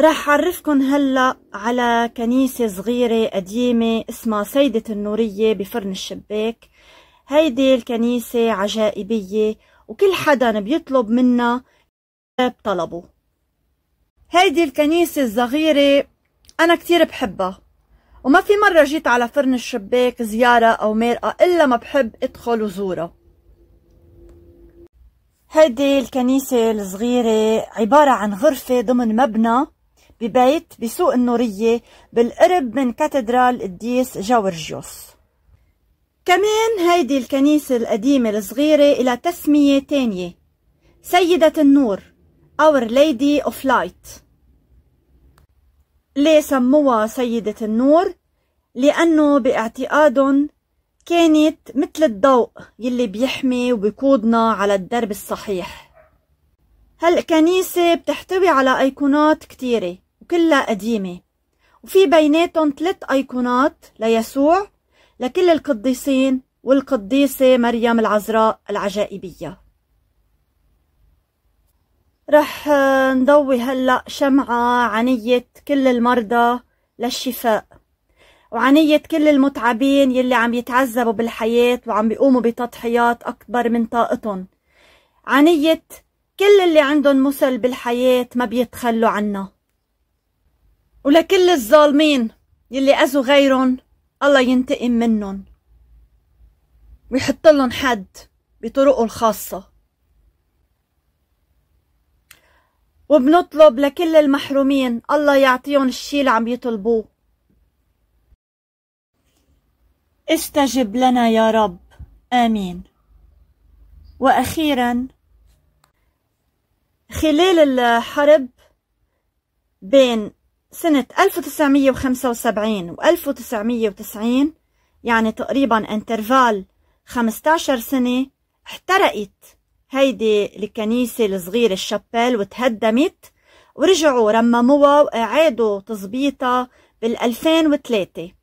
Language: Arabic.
راح اعرفكم هلأ على كنيسة صغيرة قديمة اسمها سيدة النورية بفرن الشباك هيدي الكنيسة عجائبية وكل حدا بيطلب منا بطلبه هيدي الكنيسة الصغيرة أنا كتير بحبها وما في مرة جيت على فرن الشباك زيارة أو مرقه إلا ما بحب أدخل وزورها هيدي الكنيسة الصغيرة عبارة عن غرفة ضمن مبنى ببيت بسوق النورية بالقرب من كاتدرال الديس جورجيوس كمان هيدي الكنيسة القديمة الصغيرة إلى تسمية تانية سيدة النور Our Lady of Light ليه سموها سيدة النور؟ لأنه باعتقادهم كانت مثل الضوء يلي بيحمي وبيقودنا على الدرب الصحيح هالكنيسة بتحتوي على أيقونات كتيرة وكلها قديمة وفي بيناتهم ثلاث أيقونات ليسوع لكل القديسين والقديسة مريم العذراء العجائبية رح نضوي هلأ شمعة عنية كل المرضى للشفاء وعنية كل المتعبين يلي عم يتعذبوا بالحياة وعم بيقوموا بتضحيات أكبر من طاقتهم عنية كل اللي عندهم مثل بالحياة ما بيتخلوا عنها ولكل الظالمين يلي أذوا غيرهم الله ينتقم منهم ويحط لهم حد بطرقه الخاصة وبنطلب لكل المحرومين الله يعطيهم الشي اللي عم يطلبوه استجب لنا يا رب آمين وأخيرا خلال الحرب بين سنة 1975 و 1990 يعني تقريبا انترفال 15 سنة احترقت هيدي الكنيسة الصغيرة الشابيل وتهدمت ورجعوا رمموها وإعادوا تظبيطها بال 2003